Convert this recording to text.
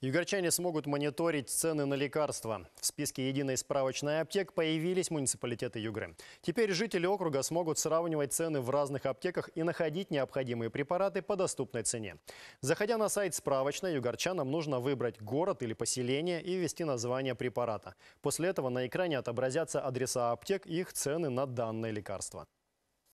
Югорчане смогут мониторить цены на лекарства. В списке единой справочной аптек появились муниципалитеты Югры. Теперь жители округа смогут сравнивать цены в разных аптеках и находить необходимые препараты по доступной цене. Заходя на сайт справочной, югорчанам нужно выбрать город или поселение и ввести название препарата. После этого на экране отобразятся адреса аптек и их цены на данное лекарство.